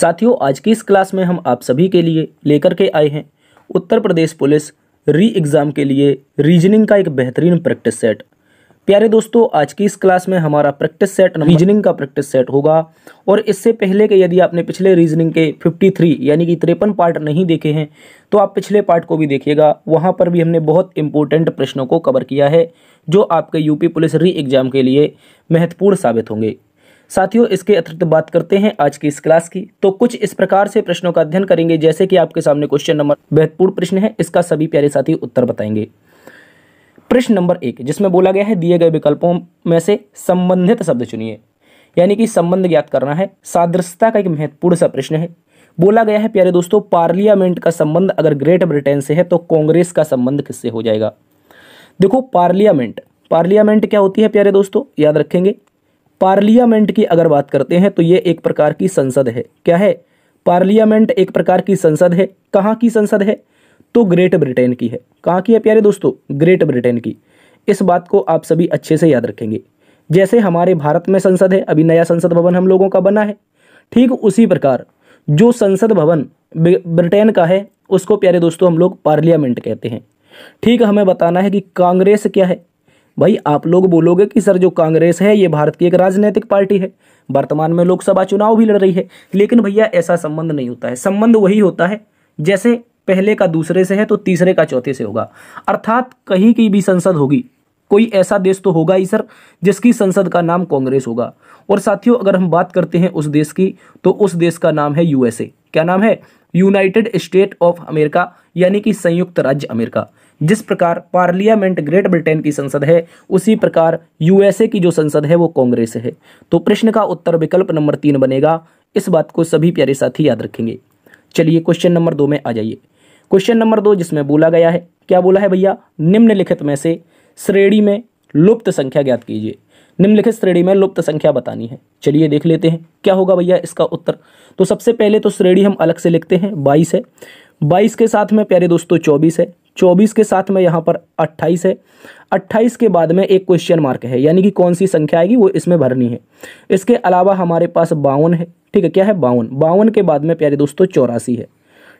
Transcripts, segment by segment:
साथियों आज की इस क्लास में हम आप सभी के लिए लेकर के आए हैं उत्तर प्रदेश पुलिस री एग्ज़ाम के लिए रीजनिंग का एक बेहतरीन प्रैक्टिस सेट प्यारे दोस्तों आज की इस क्लास में हमारा प्रैक्टिस सेट रीजनिंग का प्रैक्टिस सेट होगा और इससे पहले के यदि आपने पिछले रीजनिंग के 53 यानी कि तिरपन पार्ट नहीं देखे हैं तो आप पिछले पार्ट को भी देखिएगा वहाँ पर भी हमने बहुत इंपॉर्टेंट प्रश्नों को कवर किया है जो आपके यूपी पुलिस री एग्ज़ाम के लिए महत्वपूर्ण साबित होंगे साथियों इसके अतिरिक्त बात करते हैं आज की इस क्लास की तो कुछ इस प्रकार से प्रश्नों का अध्ययन करेंगे जैसे कि आपके सामने क्वेश्चन नंबर महत्वपूर्ण प्रश्न है इसका सभी प्यारे साथी उत्तर बताएंगे प्रश्न नंबर एक जिसमें बोला गया है दिए गए विकल्पों में से संबंधित शब्द चुनिए यानी कि संबंध ज्ञात करना है सादृश्यता का एक महत्वपूर्ण सा प्रश्न है बोला गया है प्यारे दोस्तों पार्लियामेंट का संबंध अगर ग्रेट ब्रिटेन से है तो कांग्रेस का संबंध किससे हो जाएगा देखो पार्लियामेंट पार्लियामेंट क्या होती है प्यारे दोस्तों याद रखेंगे पार्लियामेंट की अगर बात करते हैं तो ये एक प्रकार की संसद है क्या है पार्लियामेंट एक प्रकार की संसद है कहाँ की संसद है तो ग्रेट ब्रिटेन की है कहाँ की है प्यारे दोस्तों ग्रेट ब्रिटेन की इस बात को आप सभी अच्छे से याद रखेंगे जैसे हमारे भारत में संसद है अभी नया संसद भवन हम लोगों का बना है ठीक उसी प्रकार जो संसद भवन ब्रिटेन का है उसको प्यारे दोस्तों हम लोग पार्लियामेंट कहते हैं ठीक हमें बताना है कि कांग्रेस क्या है भाई आप लोग बोलोगे कि सर जो कांग्रेस है ये भारत की एक राजनीतिक पार्टी है वर्तमान में लोकसभा चुनाव भी लड़ रही है लेकिन भैया ऐसा संबंध नहीं होता है संबंध वही होता है जैसे पहले का दूसरे से है तो तीसरे का चौथे से होगा अर्थात कहीं की भी संसद होगी कोई ऐसा देश तो होगा ही सर जिसकी संसद का नाम कांग्रेस होगा और साथियों अगर हम बात करते हैं उस देश की तो उस देश का नाम है यूएसए क्या नाम है यूनाइटेड स्टेट ऑफ अमेरिका यानी कि संयुक्त राज्य अमेरिका जिस प्रकार पार्लियामेंट ग्रेट ब्रिटेन की संसद है उसी प्रकार यूएसए की जो संसद है वो कांग्रेस है तो प्रश्न का उत्तर विकल्प नंबर तीन बनेगा इस बात को सभी प्यारे साथी याद रखेंगे चलिए क्वेश्चन नंबर दो में आ जाइए क्वेश्चन नंबर दो जिसमें बोला गया है क्या बोला है भैया निम्नलिखित में से श्रेणी में लुप्त संख्या ज्ञात कीजिए निम्नलिखित श्रेणी में लुप्त संख्या बतानी है चलिए देख लेते हैं क्या होगा भैया इसका उत्तर तो सबसे पहले तो श्रेणी हम अलग से लिखते हैं बाईस है बाईस के साथ में प्यारे दोस्तों चौबीस है चौबीस के साथ में यहाँ पर अट्ठाईस है अट्ठाईस के बाद में एक क्वेश्चन मार्क है यानी कि कौन सी संख्या आएगी वो इसमें भरनी है इसके अलावा हमारे पास बावन है ठीक है क्या है बावन बावन के बाद में प्यारे दोस्तों चौरासी है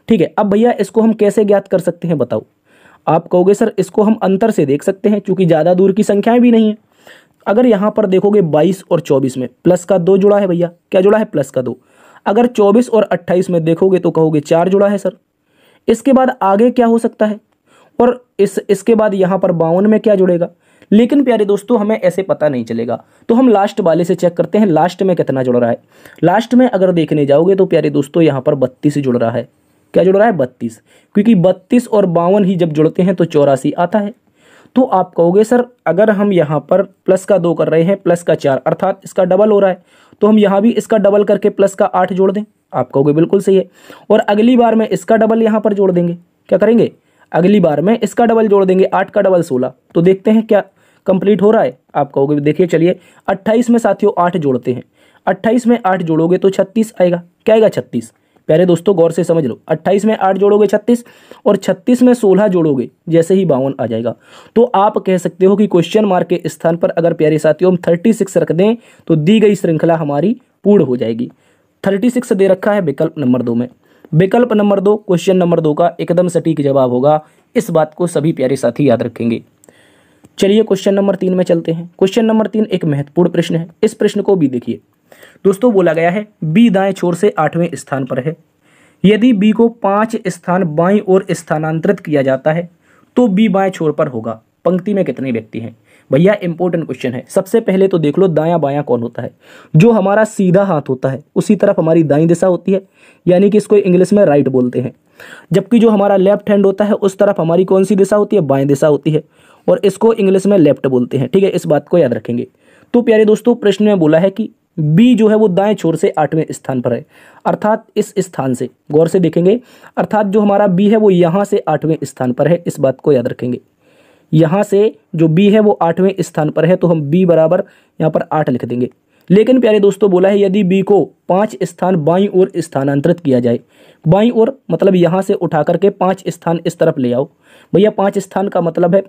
ठीक है अब भैया इसको हम कैसे ज्ञात कर सकते हैं बताओ आप कहोगे सर इसको हम अंतर से देख सकते हैं क्योंकि ज़्यादा दूर की संख्याएँ भी नहीं हैं अगर यहाँ पर देखोगे बाईस और चौबीस में प्लस का दो जुड़ा है भैया क्या जुड़ा है प्लस का दो अगर 24 और 28 में देखोगे तो कहोगे चार जुड़ा है सर इसके बाद आगे क्या हो सकता है और इस इसके बाद यहाँ पर बावन में क्या जुड़ेगा लेकिन प्यारे दोस्तों हमें ऐसे पता नहीं चलेगा तो हम लास्ट वाले से चेक करते हैं लास्ट में कितना जुड़ रहा है लास्ट में अगर देखने जाओगे तो प्यारे दोस्तों यहाँ पर बत्तीस जुड़ रहा है क्या जुड़ रहा है बत्तीस क्योंकि बत्तीस और बावन ही जब जुड़ते हैं तो चौरासी आता है तो आप कहोगे सर अगर हम यहाँ पर प्लस का दो कर रहे हैं प्लस का चार अर्थात इसका डबल हो रहा है तो हम यहाँ भी इसका डबल करके प्लस का आठ जोड़ दें आप कहोगे बिल्कुल सही है और अगली बार में इसका डबल यहाँ पर जोड़ देंगे क्या करेंगे अगली बार में इसका डबल जोड़ देंगे आठ का डबल सोलह तो देखते हैं क्या कंप्लीट हो रहा है आप कहोगे देखिए चलिए अट्ठाईस में साथियों आठ जोड़ते हैं अट्ठाईस में आठ जोड़ोगे तो छत्तीस आएगा क्या आएगा छत्तीस प्यारे दोस्तों गौर से समझ लो अट्ठाईस में आठ जोड़ोगे छत्तीस और छत्तीस में सोलह जोड़ोगे जैसे ही बावन आ जाएगा तो आप कह सकते हो कि क्वेश्चन मार्क के स्थान पर अगर प्यारे साथियों हम सिक्स रख दें तो दी गई श्रृंखला हमारी पूर्ण हो जाएगी सिक्स दे रखा है विकल्प नंबर दो में विकल्प नंबर दो क्वेश्चन नंबर दो का एकदम सटीक जवाब होगा इस बात को सभी प्यारे साथी याद रखेंगे चलिए क्वेश्चन नंबर तीन में चलते हैं क्वेश्चन नंबर तीन एक महत्वपूर्ण प्रश्न है इस प्रश्न को भी देखिए दोस्तों बोला गया है बी दाएं छोर से आठवें स्थान पर है यदि बी को पांच स्थान बाई और स्थानांतरित किया जाता है तो बी बाएं छोर पर होगा पंक्ति में कितने व्यक्ति हैं भैया इंपॉर्टेंट क्वेश्चन है सबसे पहले तो देख लो दाया बाया कौन होता है जो हमारा सीधा हाथ होता है उसी तरफ हमारी दाई दिशा होती है यानी कि इसको इंग्लिश में राइट बोलते हैं जबकि जो हमारा लेफ्ट हैंड होता है उस तरफ हमारी कौन सी दिशा होती है बाएं दिशा होती है और इसको इंग्लिश में लेफ्ट बोलते हैं ठीक है इस बात को याद रखेंगे तो प्यारे दोस्तों प्रश्न में बोला है कि बी जो है वो दाएं छोर से आठवें स्थान पर है अर्थात इस स्थान से गौर से देखेंगे अर्थात जो हमारा बी है वो यहाँ से आठवें स्थान पर है इस बात को याद रखेंगे यहाँ से जो बी है वो आठवें स्थान पर है तो हम बी बराबर यहाँ पर आठ लिख देंगे लेकिन प्यारे दोस्तों बोला है यदि बी को पाँच स्थान बाई ओर स्थानांतरित किया जाए बाई ओर मतलब यहाँ से उठा करके पाँच स्थान इस तरफ ले आओ भैया पाँच स्थान का मतलब है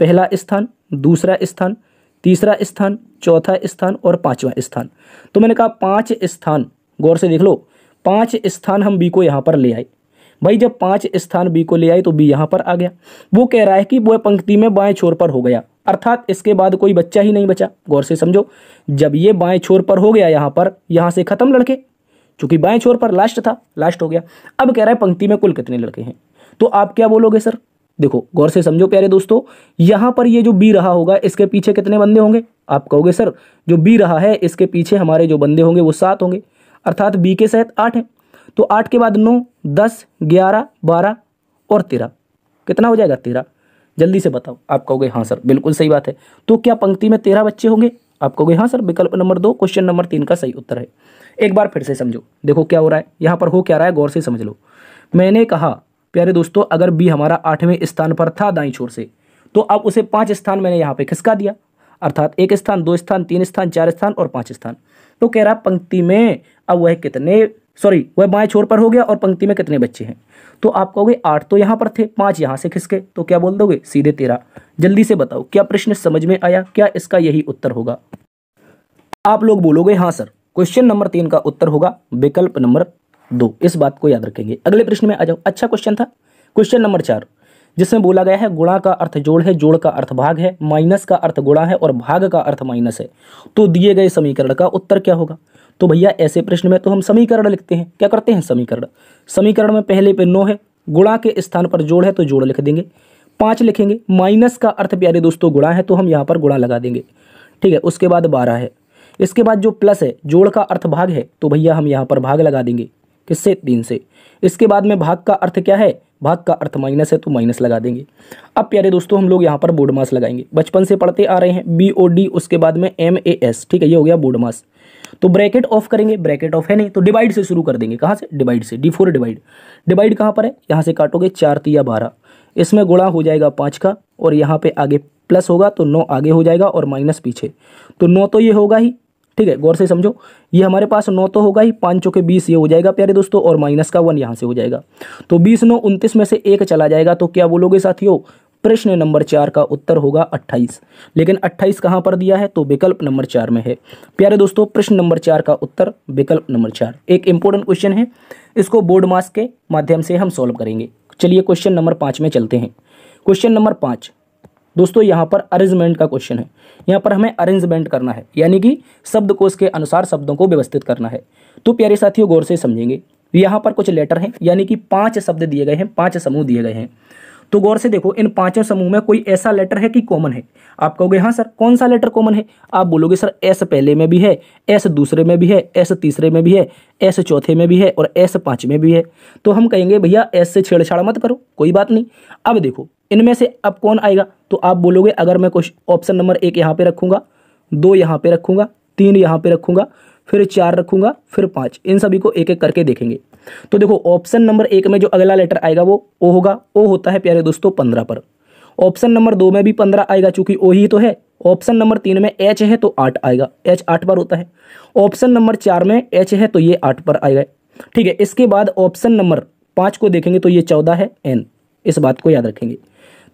पहला स्थान दूसरा स्थान तीसरा स्थान चौथा स्थान और पाँचवा स्थान तो मैंने कहा पाँच स्थान गौर से देख लो पाँच स्थान हम बी को यहाँ पर ले आए भाई जब पाँच स्थान बी को ले आए तो बी यहाँ पर आ गया वो कह रहा है कि वह पंक्ति में बाएं छोर पर हो गया अर्थात इसके बाद कोई बच्चा ही नहीं बचा गौर से समझो जब ये बाएं छोर पर हो गया यहाँ पर यहाँ से ख़त्म लड़के चूंकि बाएं छोर पर लास्ट था लास्ट हो गया अब कह रहा है पंक्ति में कुल कितने लड़के हैं तो आप क्या बोलोगे सर देखो गौर से समझो प्यारे दोस्तों यहाँ पर ये जो बी रहा होगा इसके पीछे कितने बंदे होंगे आप कहोगे सर जो बी रहा है इसके पीछे हमारे जो बंदे होंगे वो सात होंगे अर्थात बी के साथ आठ हैं तो आठ के बाद नौ दस ग्यारह बारह और तेरह कितना हो जाएगा तेरह जल्दी से बताओ आप कहोगे हाँ सर बिल्कुल सही बात है तो क्या पंक्ति में तेरह बच्चे होंगे आप कहोगे हाँ सर विकल्प नंबर दो क्वेश्चन नंबर तीन का सही उत्तर है एक बार फिर से समझो देखो क्या हो रहा है यहाँ पर हो क्या रहा है गौर से समझ लो मैंने कहा प्यारे दोस्तों अगर बी हमारा आठवें स्थान पर था दाई छोर से तो अब उसे पाँच स्थान मैंने यहाँ पर खिसका दिया अर्थात एक स्थान दो स्थान तीन स्थान चार स्थान और पाँच स्थान तो कह रहा पंक्ति में अब वह कितने सॉरी वह बाएं छोर पर हो गया और पंक्ति में कितने बच्चे हैं तो आप कहोगे आठ तो यहाँ पर थे पाँच यहाँ से खिसके तो क्या बोल दोगे सीधे तेरह जल्दी से बताओ क्या प्रश्न समझ में आया क्या इसका यही उत्तर होगा आप लोग बोलोगे हाँ सर क्वेश्चन नंबर तीन का उत्तर होगा विकल्प नंबर दो इस बात को याद रखेंगे अगले प्रश्न में आ जाओ अच्छा क्वेश्चन था क्वेश्चन नंबर चार जिसमें बोला गया है गुणा का अर्थ जोड़ है जोड़ का अर्थ भाग है माइनस का अर्थ गुणा है और भाग का अर्थ माइनस है तो दिए गए समीकरण का उत्तर क्या होगा तो भैया ऐसे प्रश्न में तो हम समीकरण लिखते हैं क्या करते हैं समीकरण समीकरण में पहले पे नो है गुणा के स्थान पर जोड़ है तो जोड़ लिख देंगे पाँच लिखेंगे माइनस का अर्थ प्यारे दोस्तों गुणा है तो हम यहाँ पर गुणा लगा देंगे ठीक है उसके बाद बारह है इसके बाद जो प्लस है जोड़ का अर्थ भाग है तो भैया हम यहाँ पर भाग लगा देंगे किससे तीन से इसके बाद में भाग का अर्थ क्या है भाग का अर्थ माइनस है तो माइनस लगा देंगे अब प्यारे दोस्तों हम लोग यहाँ पर बोर्डमास मास लगाएंगे बचपन से पढ़ते आ रहे हैं बी ओ डी उसके बाद में एम ए एस ठीक है ये हो गया बोर्डमास मास तो ब्रैकेट ऑफ करेंगे ब्रैकेट ऑफ है नहीं तो डिवाइड से शुरू कर देंगे कहाँ से डिवाइड से डी फोर डिवाइड डिवाइड कहाँ पर है यहाँ से काटोगे चार तिया बारह इसमें गुणा हो जाएगा पाँच का और यहाँ पे आगे प्लस होगा तो नौ आगे हो जाएगा और माइनस पीछे तो नौ तो ये होगा ही ठीक है गौर से समझो ये हमारे पास नौ तो होगा ही पाँच चौके बीस ये हो जाएगा प्यारे दोस्तों और माइनस का वन यहाँ से हो जाएगा तो बीस नौ उनतीस में से एक चला जाएगा तो क्या बोलोगे साथियों प्रश्न नंबर चार का उत्तर होगा अट्ठाईस लेकिन अट्ठाईस कहाँ पर दिया है तो विकल्प नंबर चार में है प्यारे दोस्तों प्रश्न नंबर चार का उत्तर विकल्प नंबर चार एक इंपॉर्टेंट क्वेश्चन है इसको बोर्ड मास के माध्यम से हम सॉल्व करेंगे चलिए क्वेश्चन नंबर पाँच में चलते हैं क्वेश्चन नंबर पाँच दोस्तों यहाँ पर अरेंजमेंट का क्वेश्चन है यहाँ पर हमें अरेंजमेंट करना है यानी कि कोश के अनुसार शब्दों को व्यवस्थित करना है तो प्यारे साथियों गौर से समझेंगे यहाँ पर कुछ लेटर हैं यानी कि पांच शब्द दिए गए हैं पांच समूह दिए गए हैं तो गौर से देखो इन पांचों समूह में कोई ऐसा लेटर है कि कॉमन है आप कहोगे हाँ सर कौन सा लेटर कॉमन है आप बोलोगे सर एस पहले में भी है एस दूसरे में भी है एस तीसरे में भी है एस चौथे में भी है और एस में भी है तो हम कहेंगे भैया एस से छेड़छाड़ मत करो कोई बात नहीं अब देखो इनमें से अब कौन आएगा तो आप बोलोगे अगर मैं कुछ ऑप्शन नंबर एक यहाँ पर रखूँगा दो यहाँ पर रखूँगा तीन यहाँ पर रखूँगा फिर चार रखूँगा फिर पाँच इन सभी को एक एक करके देखेंगे तो देखो ऑप्शन नंबर एक में जो अगला लेटर आएगा वो ओ होगा ओ होता है प्यारे दोस्तों पंद्रह पर ऑप्शन नंबर दो में भी पंद्रह आएगा चूंकि ओ ही तो है ऑप्शन नंबर तीन में एच है तो आठ आएगा एच आठ पर होता है ऑप्शन नंबर चार में एच है तो ये आठ पर आएगा ठीक है इसके बाद ऑप्शन नंबर पांच को देखेंगे तो ये चौदह है एन इस बात को याद रखेंगे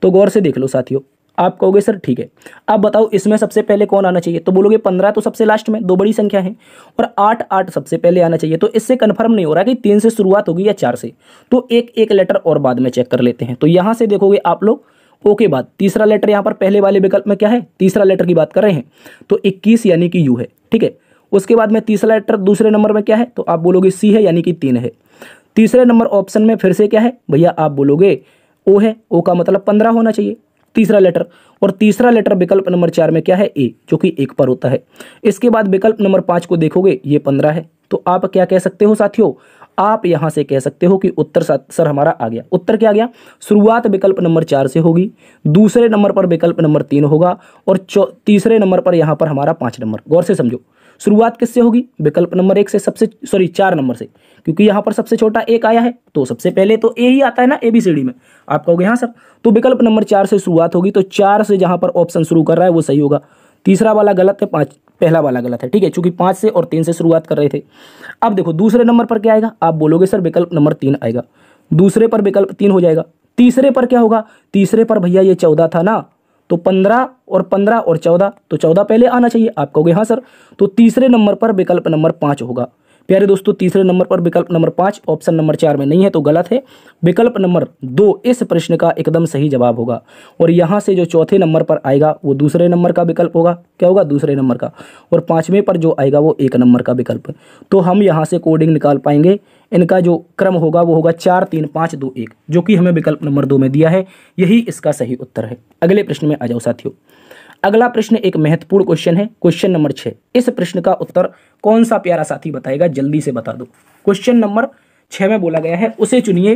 तो गौर से देख लो साथियों आप कहोगे सर ठीक है आप बताओ इसमें सबसे पहले कौन आना चाहिए तो बोलोगे पंद्रह तो सबसे लास्ट में दो बड़ी संख्या है और आठ आठ सबसे पहले आना चाहिए तो इससे कन्फर्म नहीं हो रहा कि तीन से शुरुआत होगी या चार से तो एक एक लेटर और बाद में चेक कर लेते हैं तो यहाँ से देखोगे आप लोग ओके बाद तीसरा लेटर यहाँ पर पहले वाले विकल्प में क्या है तीसरा लेटर की बात कर रहे हैं तो इक्कीस यानी कि यू है ठीक है उसके बाद में तीसरा लेटर दूसरे नंबर में क्या है तो आप बोलोगे सी है यानी कि तीन है तीसरे नंबर ऑप्शन में फिर से क्या है भैया आप बोलोगे ओ है ओ का मतलब पंद्रह होना चाहिए तीसरा लेटर और तीसरा लेटर विकल्प नंबर चार में क्या है ए जो कि एक पर होता है इसके बाद विकल्प नंबर पांच को देखोगे ये पंद्रह है तो आप क्या कह सकते हो साथियों आप यहां से कह सकते हो कि उत्तर सर हमारा आ गया उत्तर क्या आ गया शुरुआत विकल्प नंबर चार से होगी दूसरे नंबर पर विकल्प नंबर तीन होगा और तीसरे नंबर पर यहां पर हमारा पांच नंबर गौर से समझो शुरुआत किससे होगी विकल्प नंबर एक से सबसे सॉरी चार नंबर से क्योंकि यहाँ पर सबसे छोटा एक आया है तो सबसे पहले तो ए ही आता है ना ए बी सी डी में आप कहोगे हाँ सर तो विकल्प नंबर चार से शुरुआत होगी तो चार से जहाँ पर ऑप्शन शुरू कर रहा है वो सही होगा तीसरा वाला गलत है पाँच पहला वाला गलत है ठीक है चूंकि पाँच से और तीन से शुरुआत कर रहे थे अब देखो दूसरे नंबर पर क्या आएगा आप बोलोगे सर विकल्प नंबर तीन आएगा दूसरे पर विकल्प तीन हो जाएगा तीसरे पर क्या होगा तीसरे पर भैया ये चौदह था ना तो पंद्रह और पंद्रह और चौदह तो चौदह पहले आना चाहिए आप कहोगे हाँ सर तो तीसरे नंबर पर विकल्प नंबर पाँच होगा प्यारे दोस्तों तीसरे नंबर पर विकल्प नंबर पांच ऑप्शन नंबर चार में नहीं है तो गलत है विकल्प नंबर दो इस प्रश्न का एकदम सही जवाब होगा और यहाँ से जो चौथे नंबर पर आएगा वो दूसरे नंबर का विकल्प होगा क्या होगा दूसरे नंबर का और पांचवें पर जो आएगा वो एक नंबर का विकल्प तो हम यहाँ से कोडिंग निकाल पाएंगे इनका जो क्रम होगा वो होगा चार तीन पाँच दो एक जो कि हमें विकल्प नंबर दो में दिया है यही इसका सही उत्तर है अगले प्रश्न में आ जाओ साथियों अगला प्रश्न एक महत्वपूर्ण क्वेश्चन है क्वेश्चन नंबर छह इस प्रश्न का उत्तर कौन सा प्यारा साथी बताएगा जल्दी से बता दो क्वेश्चन नंबर छह में बोला गया है उसे चुनिए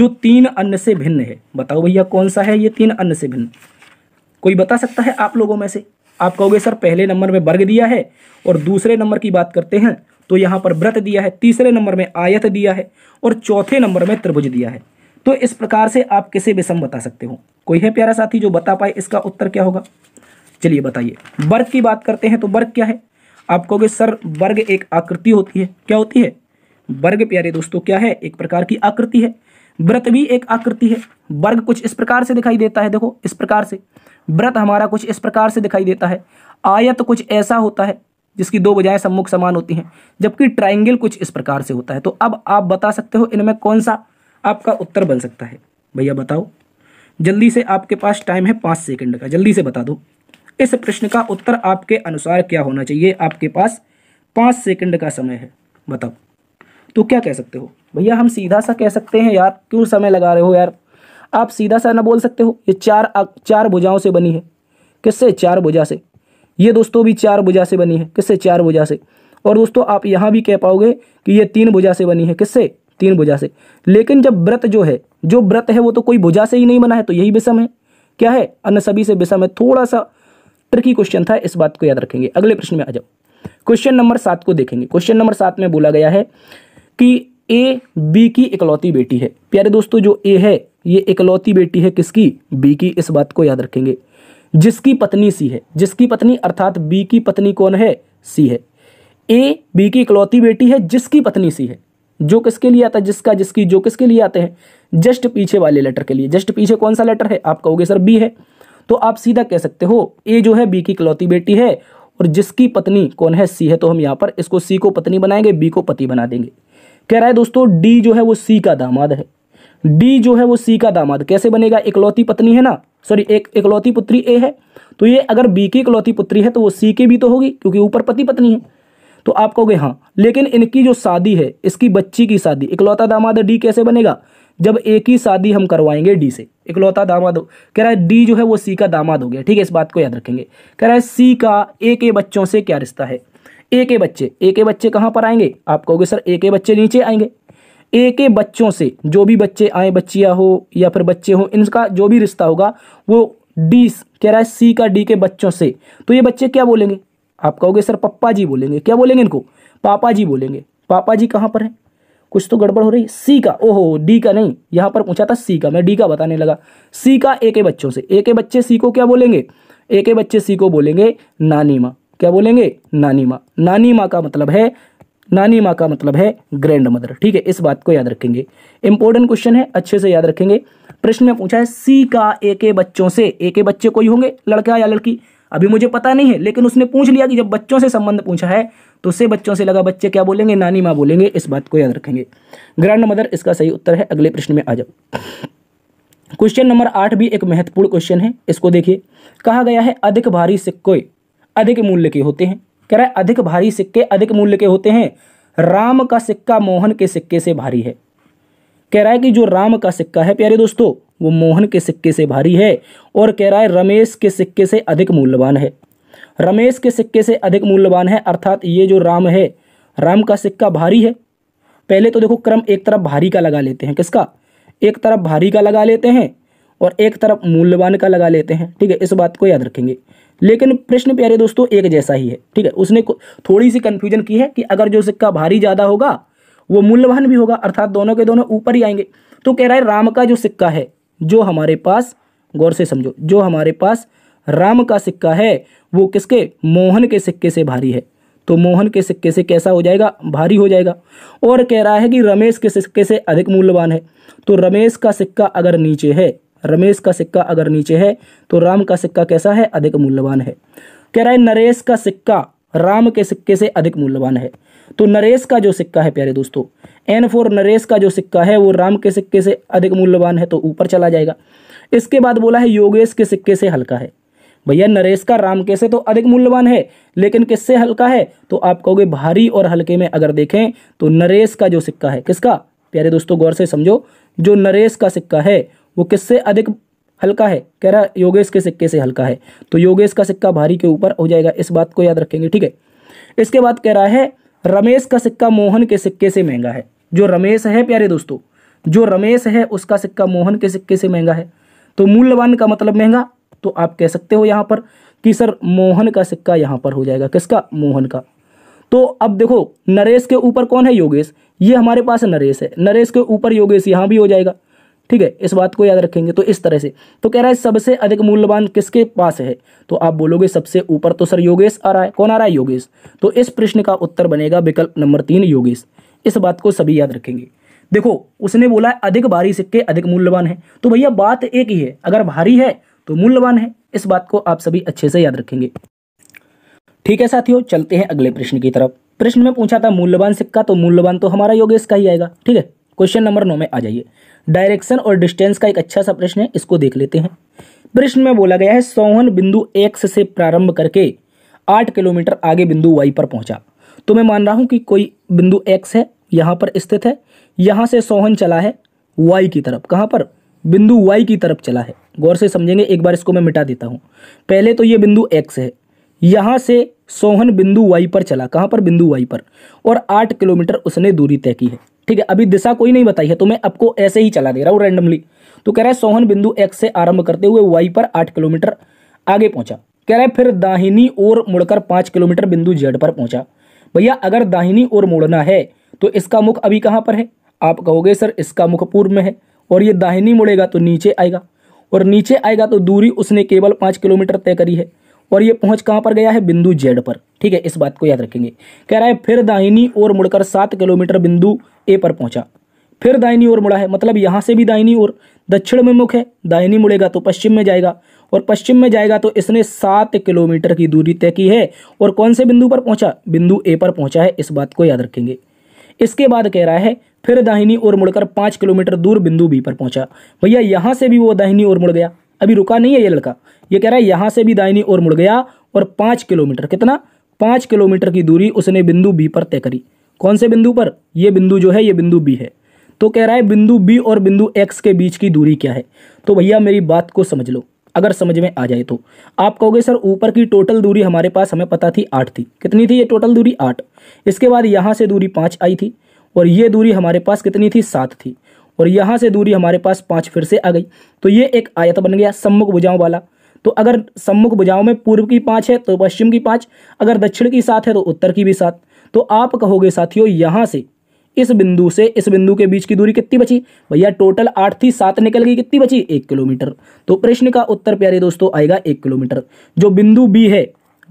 जो तीन अन्य से भिन्न है बताओ भैया कौन सा है ये तीन अन्य से भिन्न कोई बता सकता है आप लोगों में से आप कहोगे सर पहले नंबर में वर्ग दिया है और दूसरे नंबर की बात करते हैं तो यहाँ पर व्रत दिया है तीसरे नंबर में आयत दिया है और चौथे नंबर में त्रिभुज दिया है तो इस प्रकार से आप किसे विषम बता सकते हो कोई है प्यारा साथी जो बता पाए इसका उत्तर क्या होगा चलिए बताइए वर्ग की बात करते हैं तो वर्ग क्या है आप कहोगे सर वर्ग एक आकृति होती है क्या होती है वर्ग प्यारे दोस्तों क्या है एक प्रकार की आकृति है व्रत भी एक आकृति है वर्ग कुछ इस प्रकार से दिखाई देता है देखो इस प्रकार से व्रत हमारा कुछ इस प्रकार से दिखाई देता है आयत तो कुछ ऐसा होता है जिसकी दो बजाय सम्मुख समान होती हैं जबकि ट्राइंगल कुछ इस प्रकार से होता है तो अब आप बता सकते हो इनमें कौन सा आपका उत्तर बन सकता है भैया बताओ जल्दी से आपके पास टाइम है पाँच सेकंड का जल्दी से बता दो इस प्रश्न का उत्तर आपके अनुसार क्या होना चाहिए आपके पास पाँच सेकंड का समय है बताओ तो क्या कह सकते हो भैया हम सीधा सा कह सकते हैं यार क्यों समय लगा रहे हो यार आप सीधा सा ना बोल सकते हो ये चार चार भुजाओं से बनी है किससे चार भुजा से ये दोस्तों भी चार भुजा से बनी है किससे चार भुजा से और दोस्तों आप यहाँ भी कह पाओगे कि ये तीन भुजा से बनी है किससे तीन भुजा से लेकिन जब व्रत जो है जो व्रत है वो तो कोई भुजा से ही नहीं बना है तो यही विषम है क्या है अन्य सभी से विषम है थोड़ा सा ट्रिकी क्वेश्चन था इस बात को याद रखेंगे अगले प्रश्न में आ जाओ क्वेश्चन नंबर सात को देखेंगे क्वेश्चन नंबर सात में बोला गया है कि ए बी की इकलौती बेटी है प्यारे दोस्तों जो ए है ये इकलौती बेटी है किसकी बी की इस बात को याद रखेंगे जिसकी पत्नी सी है जिसकी पत्नी अर्थात बी की पत्नी कौन है सी है ए बी की इकलौती बेटी है जिसकी पत्नी सी है जो किसके लिए आता है जिसका जिसकी जो किसके लिए आते हैं जस्ट पीछे वाले लेटर के लिए जस्ट पीछे कौन सा लेटर है आप कहोगे सर बी है तो आप सीधा कह सकते हो ए जो है बी की इकलौती बेटी है और जिसकी पत्नी कौन है सी है तो हम यहाँ पर इसको सी को पत्नी बनाएंगे बी को पति बना देंगे कह रहा है दोस्तों डी जो है वो सी का दामाद है डी जो है वो सी का दामाद कैसे बनेगा इकलौती पत्नी है ना सॉरी एक इकलौती पुत्री ए है तो ये अगर बी की इकलौती पुत्री है तो वो सी की भी तो होगी क्योंकि ऊपर पति पत्नी है तो आप कहोगे हाँ लेकिन इनकी जो शादी है इसकी बच्ची की शादी इकलौता दामाद डी कैसे बनेगा जब एक की शादी हम करवाएंगे डी से इकलौता दामाद हो कह रहा है डी जो है वो सी का दामाद हो गया ठीक है इस बात को याद रखेंगे कह रहा है सी का ए के बच्चों से क्या रिश्ता है ए के बच्चे ए के बच्चे कहाँ पर आएंगे आप कहोगे सर ए के बच्चे नीचे आएंगे ए के बच्चों से जो भी बच्चे आए बच्चियाँ हो या फिर बच्चे हो इनका जो भी रिश्ता होगा वो डी कह रहा है सी का डी के बच्चों से तो ये बच्चे क्या बोलेंगे आप कहोगे सर पप्पा जी बोलेंगे क्या बोलेंगे इनको पापा जी बोलेंगे पापा जी कहाँ पर हैं कुछ तो गड़बड़ हो रही सी का ओहो डी का नहीं यहाँ पर पूछा था सी का मैं डी का बताने लगा सी का ए के बच्चों से ए के बच्चे सी को क्या बोलेंगे ए के बच्चे सी को बोलेंगे नानी माँ क्या बोलेंगे नानी माँ नानी माँ का मतलब है नानी माँ का मतलब है ग्रैंड मदर ठीक है इस बात को याद रखेंगे इंपॉर्टेंट क्वेश्चन है अच्छे से याद रखेंगे प्रश्न में पूछा है सी का ए के बच्चों से ए के बच्चे कोई होंगे लड़का या लड़की अभी मुझे पता नहीं है लेकिन उसने पूछ लिया कि जब बच्चों से संबंध पूछा है तो उसे बच्चों से लगा बच्चे क्या बोलेंगे नानी माँ बोलेंगे इस बात को याद रखेंगे ग्रैंड मदर इसका सही उत्तर है अगले प्रश्न में आ जाओ क्वेश्चन नंबर आठ भी एक महत्वपूर्ण क्वेश्चन है इसको देखिए कहा गया है अधिक भारी सिक्के अधिक मूल्य के होते हैं कह रहा है अधिक भारी सिक्के अधिक मूल्य के होते हैं राम का सिक्का मोहन के सिक्के से भारी है कह रहा है कि जो राम का सिक्का है प्यारे दोस्तों वो मोहन के सिक्के से भारी है और कह रहा है रमेश के सिक्के से अधिक मूल्यवान है रमेश के सिक्के से अधिक मूल्यवान है अर्थात ये जो राम है राम का सिक्का भारी है पहले तो देखो क्रम एक तरफ भारी का लगा लेते हैं किसका एक तरफ भारी का लगा लेते हैं और एक तरफ मूल्यवान का लगा लेते हैं ठीक है इस बात को याद रखेंगे लेकिन प्रश्न प्यारे दोस्तों एक जैसा ही है ठीक है उसने थोड़ी सी कन्फ्यूजन की है कि अगर जो सिक्का भारी ज़्यादा होगा वो मूल्यवान भी होगा अर्थात दोनों के दोनों ऊपर ही आएंगे तो कह रहा है राम का जो सिक्का है जो हमारे पास गौर से समझो जो हमारे पास राम का सिक्का है वो किसके मोहन के सिक्के से भारी है तो मोहन के सिक्के से कैसा हो जाएगा भारी हो जाएगा और कह रहा है कि रमेश के सिक्के से अधिक मूल्यवान है तो रमेश का सिक्का अगर नीचे है रमेश का सिक्का अगर नीचे है तो राम का सिक्का कैसा है अधिक मूल्यवान है कह रहा है नरेश का सिक्का राम के सिक्के से अधिक मूल्यवान है तो नरेश का जो सिक्का है प्यारे दोस्तों एन फोर नरेश का जो सिक्का है वो राम के सिक्के से अधिक मूल्यवान है तो ऊपर चला जाएगा इसके बाद बोला है योगेश के सिक्के से हल्का है भैया नरेश का राम के से तो अधिक मूल्यवान है लेकिन किससे हल्का है तो आप कहोगे भारी और हल्के में अगर देखें तो नरेश का जो सिक्का है किसका प्यारे दोस्तों गौर से समझो जो नरेश का सिक्का है वो किससे अधिक हल्का है कह रहा योगेश के सिक्के से हल्का है तो योगेश का सिक्का भारी के ऊपर हो जाएगा इस बात को याद रखेंगे ठीक है इसके बाद कह रहा है रमेश का सिक्का मोहन के सिक्के से महंगा है जो रमेश है प्यारे दोस्तों जो रमेश है उसका सिक्का मोहन के सिक्के से महंगा है तो मूल्यवान का मतलब महंगा तो आप कह सकते हो यहाँ पर कि सर मोहन का सिक्का यहाँ पर हो जाएगा किसका मोहन का तो अब देखो नरेश के ऊपर कौन है योगेश ये हमारे पास नरेश है नरेश के ऊपर योगेश यहाँ भी हो जाएगा ठीक है इस बात को याद रखेंगे तो इस तरह से तो कह रहा है सबसे अधिक मूल्यवान किसके पास है तो आप बोलोगे सबसे ऊपर तो सर योगेश आ रहा है कौन आ रहा है योगेश तो इस प्रश्न का उत्तर बनेगा विकल्प नंबर तीन योगेश इस बात को सभी याद रखेंगे देखो उसने बोला अधिक भारी सिक्के अधिक मूल्यवान है तो भैया बात एक ही है अगर भारी है तो मूल्यवान है इस बात को आप सभी अच्छे से याद रखेंगे ठीक है साथियों चलते हैं अगले प्रश्न की तरफ प्रश्न में पूछा था मूल्यवान सिक्का तो मूल्यवान तो हमारा योगेश का ही आएगा ठीक है क्वेश्चन नंबर नौ में आ जाइए डायरेक्शन और डिस्टेंस का एक अच्छा सा प्रश्न है इसको देख लेते हैं प्रश्न में बोला गया है सोहन बिंदु एक्स से प्रारंभ करके आठ किलोमीटर आगे बिंदु वाई पर पहुंचा तो मैं मान रहा हूं कि कोई बिंदु एक्स है यहाँ पर स्थित है यहां से सोहन चला है वाई की तरफ कहाँ पर बिंदु वाई की तरफ चला है गौर से समझेंगे एक बार इसको मैं मिटा देता हूँ पहले तो ये बिंदु एक्स है यहाँ से सोहन बिंदु वाई पर चला कहाँ पर बिंदु वाई पर और आठ किलोमीटर उसने दूरी तय की है ठीक है अभी दिशा कोई नहीं बताई है तो मैं आपको ऐसे ही चला दे रहा हूँ रैंडमली तो कह रहा है सोहन बिंदु एक्स से आरंभ करते हुए वाई पर आठ किलोमीटर आगे पहुंचा कह रहा है फिर दाहिनी ओर मुड़कर पांच किलोमीटर बिंदु जेड पर पहुंचा भैया अगर दाहिनी ओर मुड़ना है तो इसका मुख अभी कहाँ पर है आप कहोगे सर इसका मुख पूर्व में है और ये दाहिनी मुड़ेगा तो नीचे आएगा और नीचे आएगा तो दूरी उसने केवल पांच किलोमीटर तय करी है और ये पहुंच कहां पर गया है बिंदु जेड पर ठीक है इस बात को याद रखेंगे कह रहा है फिर दाहिनी ओर मुड़कर सात किलोमीटर बिंदु ए पर पहुंचा फिर दाहिनी ओर मुड़ा है मतलब यहां से भी दाहिनी ओर दक्षिण में मुख है दाहिनी मुड़ेगा तो पश्चिम में जाएगा और पश्चिम में जाएगा तो इसने सात किलोमीटर की दूरी तय की है और कौन से बिंदु पर पहुंचा बिंदु ए पर पहुंचा है इस बात को याद रखेंगे इसके बाद कह रहा है फिर दाहिनी ओर मुड़कर पांच किलोमीटर दूर बिंदु बी पर पहुंचा भैया यहां से भी वो दाहिनी ओर मुड़ गया अभी रुका नहीं है ये लड़का ये कह रहा है यहाँ से भी दाइनी ओर मुड़ गया और पाँच किलोमीटर कितना पाँच किलोमीटर की दूरी उसने बिंदु बी पर तय करी कौन से बिंदु पर ये बिंदु जो है ये बिंदु बी है तो कह रहा है बिंदु बी और बिंदु एक्स के बीच की दूरी क्या है तो भैया मेरी बात को समझ लो अगर समझ में आ जाए तो आप कहोगे सर ऊपर की टोटल दूरी हमारे पास हमें पता थी आठ थी कितनी थी ये टोटल दूरी आठ इसके बाद यहाँ से दूरी पाँच आई थी और ये दूरी हमारे पास कितनी थी सात थी और यहाँ से दूरी हमारे पास पाँच फिर से आ गई तो ये एक आयत बन गया सम्मुख भुजाओं वाला तो अगर सम्मुख भुजाओं में पूर्व की पाँच है तो पश्चिम की पाँच अगर दक्षिण की सात है तो उत्तर की भी सात तो आप कहोगे साथियों यहाँ से इस बिंदु से इस बिंदु के बीच की दूरी कितनी बची भैया टोटल आठ थी सात निकल गई कितनी बची एक किलोमीटर तो प्रश्न का उत्तर प्यारे दोस्तों आएगा एक किलोमीटर जो बिंदु बी है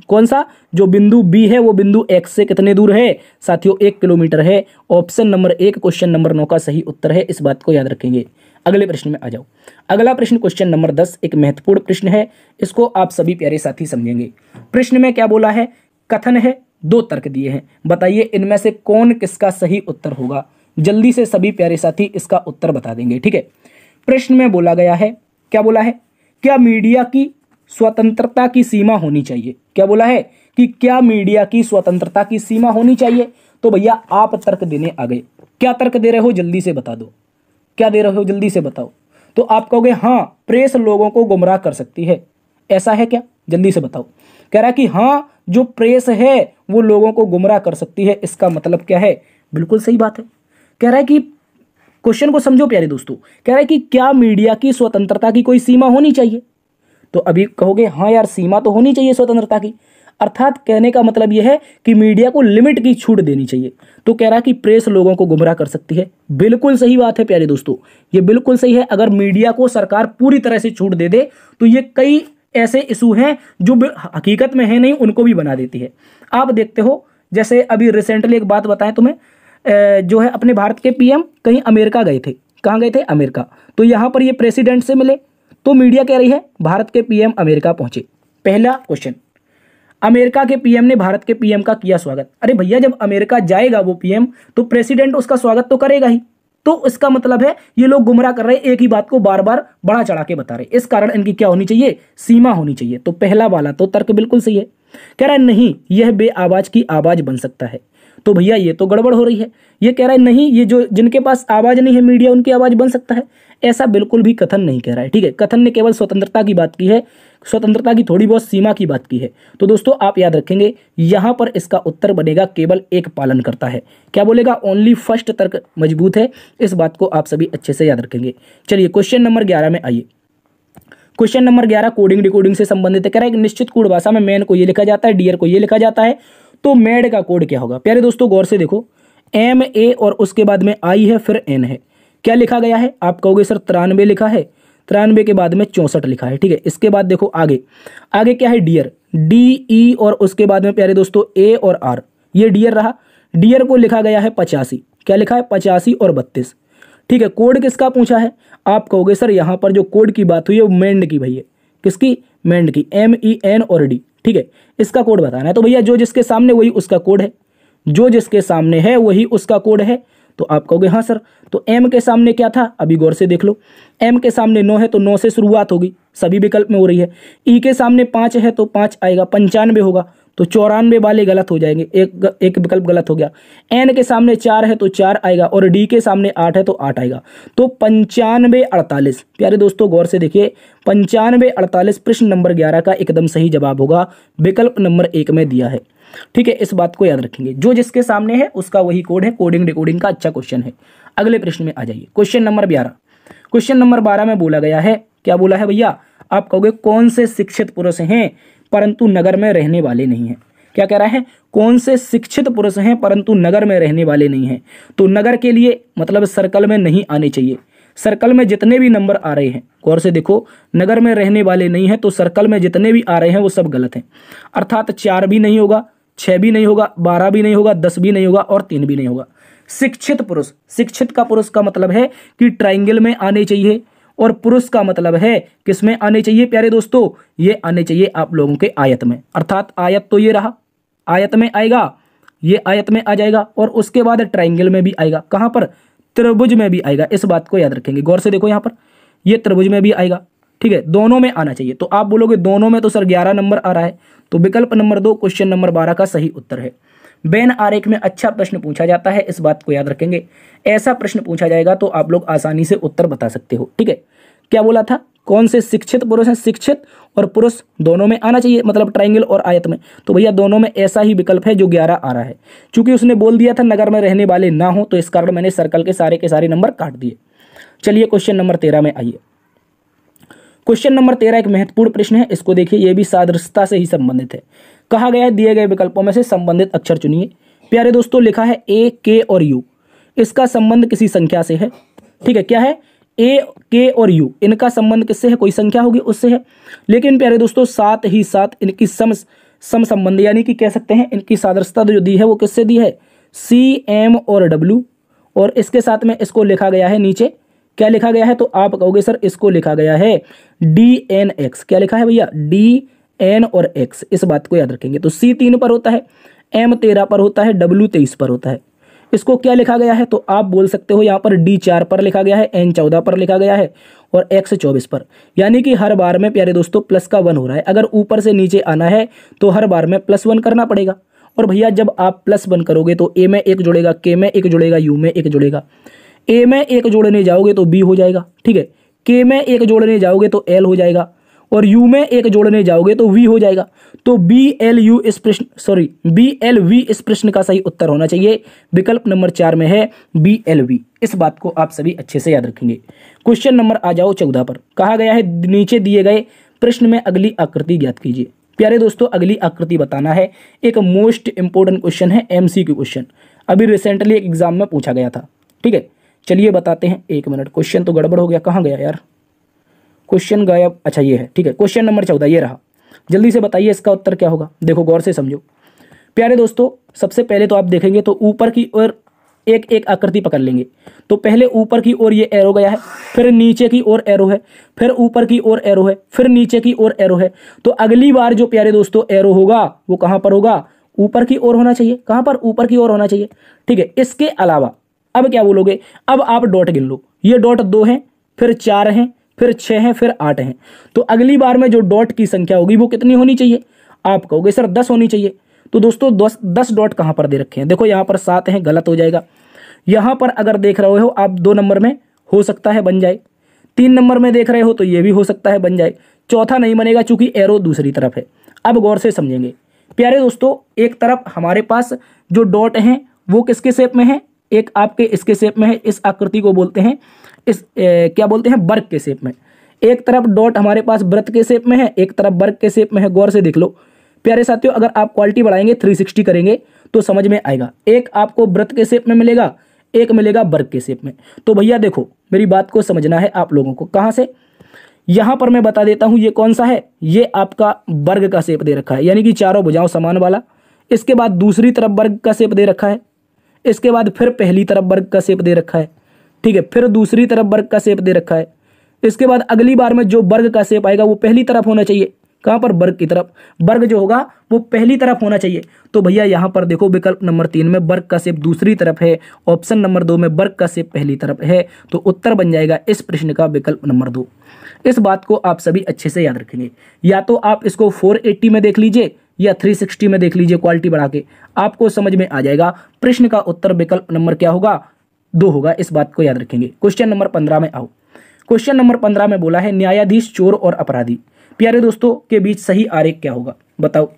कौन सा जो बिंदु बी है वो बिंदु एक्स से कितने दूर है साथियों एक किलोमीटर है ऑप्शन नंबर एक क्वेश्चन नंबर नौ का सही उत्तर है इस बात को याद रखेंगे अगले प्रश्न में आ जाओ अगला प्रश्न क्वेश्चन नंबर दस एक महत्वपूर्ण प्रश्न है इसको आप सभी प्यारे साथी समझेंगे प्रश्न में क्या बोला है कथन है दो तर्क दिए हैं बताइए इनमें से कौन किसका सही उत्तर होगा जल्दी से सभी प्यारे साथी इसका उत्तर बता देंगे ठीक है प्रश्न में बोला गया है क्या बोला है क्या मीडिया की स्वतंत्रता की सीमा होनी चाहिए क्या बोला है कि क्या मीडिया की स्वतंत्रता की सीमा होनी चाहिए तो भैया आप तर्क देने आ गए क्या तर्क दे रहे हो जल्दी से बता दो क्या दे रहे हो जल्दी से बताओ तो आप कहोगे हाँ प्रेस लोगों को गुमराह कर सकती है ऐसा है क्या जल्दी से बताओ कह रहा है कि हाँ जो प्रेस है वो लोगों को गुमराह कर सकती है इसका मतलब क्या है बिल्कुल सही बात है कह रहा है कि क्वेश्चन को समझो प्यारे दोस्तों कह रहा है कि क्या मीडिया की स्वतंत्रता की कोई सीमा होनी चाहिए तो अभी कहोगे हाँ यार सीमा तो होनी चाहिए स्वतंत्रता की अर्थात कहने का मतलब यह है कि मीडिया को लिमिट की छूट देनी चाहिए तो कह रहा कि प्रेस लोगों को गुमराह कर सकती है बिल्कुल सही बात है प्यारे दोस्तों ये बिल्कुल सही है अगर मीडिया को सरकार पूरी तरह से छूट दे दे तो ये कई ऐसे इशू हैं जो हकीकत में है नहीं उनको भी बना देती है आप देखते हो जैसे अभी रिसेंटली एक बात बताएं तुम्हें जो है अपने भारत के पीएम कहीं अमेरिका गए थे कहाँ गए थे अमेरिका तो यहाँ पर ये प्रेसिडेंट से मिले तो मीडिया कह रही है भारत के पीएम अमेरिका पहुंचे पहला क्वेश्चन अमेरिका के पीएम ने भारत के पीएम का किया स्वागत अरे भैया जब अमेरिका जाएगा वो पीएम तो प्रेसिडेंट उसका स्वागत तो करेगा ही तो इसका मतलब है ये लोग गुमराह कर रहे हैं एक ही बात को बार बार बड़ा चढ़ा के बता रहे इस कारण इनकी क्या होनी चाहिए सीमा होनी चाहिए तो पहला वाला तो तर्क बिल्कुल सही है कह रहा है नहीं यह बे आवाज की आवाज बन सकता है तो भैया ये तो गड़बड़ हो रही है ये कह रहा है नहीं ये जो जिनके पास आवाज़ नहीं है मीडिया उनकी आवाज़ बन सकता है ऐसा बिल्कुल भी कथन नहीं कह रहा है ठीक है कथन ने केवल स्वतंत्रता की बात की है स्वतंत्रता की थोड़ी बहुत सीमा की बात की है तो दोस्तों आप याद रखेंगे यहाँ पर इसका उत्तर बनेगा केवल एक पालन करता है क्या बोलेगा ओनली फर्स्ट तर्क मजबूत है इस बात को आप सभी अच्छे से याद रखेंगे चलिए क्वेश्चन नंबर ग्यारह में आइए क्वेश्चन नंबर ग्यारह कोडिंग डिकोडिंग से संबंधित है कह रहा है निश्चित कूड़ भाषा में मैन को ये लिखा जाता है डियर को ये लिखा जाता है तो मेड का कोड क्या होगा प्यारे दोस्तों गौर से देखो एम ए और उसके बाद में आई है फिर एन है क्या लिखा गया है आप कहोगे सर तिरानवे लिखा है तिरानवे के बाद में चौंसठ लिखा है ठीक है इसके बाद देखो आगे आगे क्या है डियर डी ई और उसके बाद में प्यारे दोस्तों ए और आर ये डियर रहा डियर को लिखा गया है पचासी क्या लिखा है पचासी और बत्तीस ठीक है कोड किसका पूछा है आप कहोगे सर यहाँ पर जो कोड की बात हुई है वो मेंड की भैया है किसकी मेंड की एम ई एन और डी ठीक है इसका कोड बताना है तो भैया जो जिसके सामने वही उसका कोड है जो जिसके सामने है वही उसका कोड है तो आप कहोगे हाँ सर तो एम के सामने क्या था अभी गौर से देख लो एम के सामने नौ है तो नौ से शुरुआत होगी सभी विकल्प में हो रही है ई e के सामने पाँच है तो पाँच आएगा पंचानवे होगा तो चौरानवे वाले गलत हो जाएंगे एक एक विकल्प गलत हो गया एन के सामने चार है तो चार आएगा और डी के सामने आठ है तो आठ आएगा तो पंचानवे अड़तालीस प्यारे दोस्तों गौर से देखिए पंचानवे अड़तालीस प्रश्न नंबर ग्यारह का एकदम सही जवाब होगा विकल्प नंबर एक में दिया है ठीक है इस बात को याद रखेंगे जो जिसके सामने है उसका वही कोड है कोडिंग डिकोडिंग का अच्छा क्वेश्चन है अगले प्रश्न में आ जाइए क्वेश्चन नंबर ग्यारह क्वेश्चन नंबर बारह में बोला गया है क्या बोला है भैया आप कहोगे कौन से शिक्षित पुरुष हैं परंतु नगर में रहने वाले नहीं हैं क्या कह रहा है कौन से शिक्षित पुरुष हैं परंतु नगर में रहने वाले नहीं हैं तो नगर के लिए मतलब सर्कल में नहीं आने चाहिए सर्कल में जितने भी नंबर आ रहे हैं गौर से देखो नगर में रहने वाले नहीं हैं तो सर्कल में जितने भी आ रहे हैं वो सब गलत हैं अर्थात चार भी नहीं होगा छः भी नहीं होगा बारह भी नहीं होगा दस भी नहीं होगा और तीन भी नहीं होगा शिक्षित पुरुष शिक्षित का पुरुष का मतलब है कि ट्राइंगल में आने चाहिए और पुरुष का मतलब है किसमें आने चाहिए प्यारे दोस्तों ये आने चाहिए आप लोगों के आयत में अर्थात आयत तो ये रहा आयत में आएगा ये आयत में आ जाएगा और उसके बाद ट्राइंगल में भी आएगा कहाँ पर त्रिभुज में भी आएगा इस बात को याद रखेंगे गौर से देखो यहाँ पर ये त्रिभुज में भी आएगा ठीक है दोनों में आना चाहिए तो आप बोलोगे दोनों में तो सर ग्यारह नंबर आ रहा है तो विकल्प नंबर दो क्वेश्चन नंबर बारह का सही उत्तर है बेन आरेख में अच्छा प्रश्न पूछा जाता है इस बात को याद रखेंगे ऐसा प्रश्न पूछा जाएगा तो आप लोग आसानी से उत्तर बता सकते हो ठीक है क्या बोला था कौन से शिक्षित पुरुष हैं शिक्षित और पुरुष दोनों में आना चाहिए मतलब ट्राइंगल और आयत में तो भैया दोनों में ऐसा ही विकल्प है जो ग्यारह आ रहा है चूंकि उसने बोल दिया था नगर में रहने वाले ना हो तो इस कारण मैंने सर्कल के सारे के सारे नंबर काट दिए चलिए क्वेश्चन नंबर तेरह में आइए क्वेश्चन नंबर तेरह एक महत्वपूर्ण प्रश्न है इसको देखिए यह भी सादृशता से ही संबंधित है कहा गया है दिए गए विकल्पों में से संबंधित अक्षर चुनिए प्यारे दोस्तों लिखा है ए के और यू इसका संबंध किसी संख्या से है ठीक है क्या है ए के और यू इनका संबंध किससे है कोई संख्या होगी उससे है लेकिन प्यारे दोस्तों साथ ही साथ इनकी सम सम संबंध यानी कि कह सकते हैं इनकी सादृश्यता जो दी है वो किससे दी है सी एम और डब्ल्यू और इसके साथ में इसको लिखा गया है नीचे क्या लिखा गया है तो आप कहोगे सर इसको लिखा गया है डी एन एक्स क्या लिखा है भैया डी एन और एक्स इस बात को याद रखेंगे तो सी तीन पर होता है एम तेरह पर होता है डब्ल्यू तेईस पर होता है इसको क्या लिखा गया है तो आप बोल सकते हो यहाँ पर डी चार पर लिखा गया है एन चौदह पर लिखा गया है और एक्स चौबीस पर यानी कि हर बार में प्यारे दोस्तों प्लस का वन हो रहा है अगर ऊपर से नीचे आना है तो हर बार में प्लस वन करना पड़ेगा और भैया जब आप प्लस वन करोगे तो ए में एक जुड़ेगा के में एक जुड़ेगा यू में एक जुड़ेगा ए में एक जोड़ने जाओगे तो बी हो जाएगा ठीक है के में एक जोड़ने जाओगे तो एल हो जाएगा और यू में एक जोड़ने जाओगे तो वी हो जाएगा तो बी एल यू इस प्रश्न सॉरी बी एल वी इस प्रश्न का सही उत्तर होना चाहिए विकल्प नंबर चार में है बी एल वी इस बात को आप सभी अच्छे से याद रखेंगे क्वेश्चन नंबर आ जाओ चौदह पर कहा गया है नीचे दिए गए प्रश्न में अगली आकृति ज्ञात कीजिए प्यारे दोस्तों अगली आकृति बताना है एक मोस्ट इंपॉर्टेंट क्वेश्चन है एमसीक्यू क्वेश्चन अभी रिसेंटली एक एग्जाम में पूछा गया था ठीक है चलिए बताते हैं एक मिनट क्वेश्चन तो गड़बड़ हो गया कहाँ गया यार क्वेश्चन गायब अच्छा ये है ठीक है क्वेश्चन नंबर चौदह ये रहा जल्दी से बताइए इसका उत्तर क्या होगा देखो गौर से समझो प्यारे दोस्तों सबसे पहले तो आप देखेंगे तो ऊपर की ओर एक एक आकृति पकड़ लेंगे तो पहले ऊपर की ओर ये एरो गया है फिर नीचे की ओर एरो है फिर ऊपर की ओर एरो है फिर नीचे की ओर एरो है तो अगली बार जो प्यारे दोस्तों एरो होगा वो कहां पर होगा ऊपर की ओर होना चाहिए कहां पर ऊपर की ओर होना चाहिए ठीक है इसके अलावा अब क्या बोलोगे अब आप डॉट गिन लो ये डॉट दो हैं फिर चार हैं फिर छः हैं फिर आठ हैं तो अगली बार में जो डॉट की संख्या होगी वो कितनी होनी चाहिए आप कहोगे सर दस होनी चाहिए तो दोस्तों दस दस डॉट कहाँ पर दे रखे हैं देखो यहाँ पर सात हैं गलत हो जाएगा यहाँ पर अगर देख रहे हो आप दो नंबर में हो सकता है बन जाए तीन नंबर में देख रहे हो तो ये भी हो सकता है बन जाए चौथा नहीं बनेगा चूंकि एरो दूसरी तरफ है अब गौर से समझेंगे प्यारे दोस्तों एक तरफ हमारे पास जो डॉट हैं वो किसके शेप में है एक आपके इसके शेप में है इस आकृति को बोलते हैं इस ए, क्या बोलते हैं वर्ग के शेप में एक तरफ डॉट हमारे पास व्रत के शेप में है एक तरफ वर्ग के शेप में है गौर से देख लो प्यारे साथियों अगर आप क्वालिटी बढ़ाएंगे 360 करेंगे तो समझ में आएगा एक आपको व्रत के शेप में मिलेगा एक मिलेगा वर्ग के शेप में तो भैया देखो मेरी बात को समझना है आप लोगों को कहाँ से यहाँ पर मैं बता देता हूँ ये कौन सा है ये आपका वर्ग का शेप दे रखा है यानी कि चारों भुजाओं समान वाला इसके बाद दूसरी तरफ वर्ग का शेप दे रखा है इसके बाद फिर पहली तरफ वर्ग का शेप दे रखा है ठीक है फिर दूसरी तरफ वर्ग का सेप दे रखा है इसके बाद अगली बार में जो वर्ग का सेप आएगा वो पहली तरफ होना चाहिए कहां पर वर्ग की तरफ वर्ग जो होगा वो पहली तरफ होना चाहिए तो भैया यहां पर देखो विकल्प नंबर तीन में वर्ग का सेप दूसरी तरफ है ऑप्शन नंबर दो में वर्ग का सेप पहली तरफ है तो उत्तर बन जाएगा इस प्रश्न का विकल्प नंबर दो इस बात को आप सभी अच्छे से याद रखेंगे या तो आप इसको एट्टी में देख लीजिए या 360 में देख लीजिए क्वालिटी बढ़ा के आपको समझ में आ जाएगा प्रश्न का उत्तर विकल्प नंबर क्या होगा दो होगा इस बात को याद रखेंगे क्वेश्चन नंबर पंद्रह में आओ क्वेश्चन नंबर पंद्रह में बोला है न्यायाधीश चोर और अपराधी प्यारे दोस्तों के बीच सही आरेख क्या होगा बताओ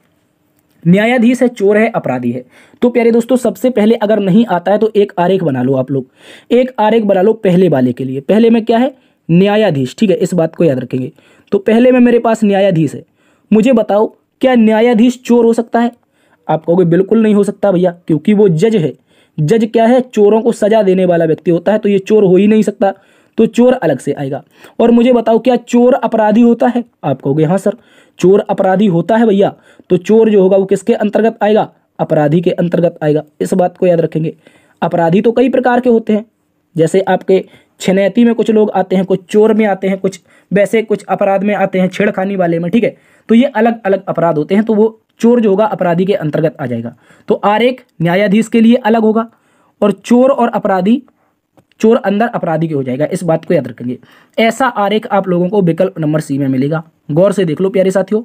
न्यायाधीश है चोर है अपराधी है तो प्यारे दोस्तों सबसे पहले अगर नहीं आता है तो एक आरेख बना लो आप लोग एक आरेख बना लो पहले वाले के लिए पहले में क्या है न्यायाधीश ठीक है इस बात को याद रखेंगे तो पहले में मेरे पास न्यायाधीश है मुझे बताओ क्या न्यायाधीश चोर हो सकता है आप कहोगे बिल्कुल नहीं हो सकता भैया क्योंकि वो जज है जज क्या है चोरों को सजा देने वाला व्यक्ति होता है तो ये चोर हो ही नहीं सकता तो चोर अलग से आएगा और मुझे बताओ क्या चोर अपराधी होता है आप कहोगे हाँ सर चोर अपराधी होता है भैया तो चोर जो होगा वो किसके अंतर्गत आएगा अपराधी के अंतर्गत आएगा इस बात को याद रखेंगे अपराधी तो कई प्रकार के होते हैं जैसे आपके छनैती में कुछ लोग आते हैं कुछ चोर में आते हैं कुछ वैसे कुछ अपराध में आते हैं छेड़खानी वाले में ठीक है तो ये अलग अलग अपराध होते हैं तो वो चोर जो होगा अपराधी के अंतर्गत आ जाएगा तो आरेख न्यायाधीश के लिए अलग होगा और चोर और अपराधी चोर अंदर अपराधी के हो जाएगा इस बात को याद रखेंगे ऐसा आरेख आप लोगों को विकल्प नंबर सी में मिलेगा गौर से देख लो प्यारे साथियों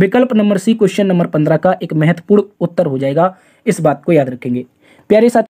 विकल्प नंबर सी क्वेश्चन नंबर पंद्रह का एक महत्वपूर्ण उत्तर हो जाएगा इस बात को याद रखेंगे प्यारे साथ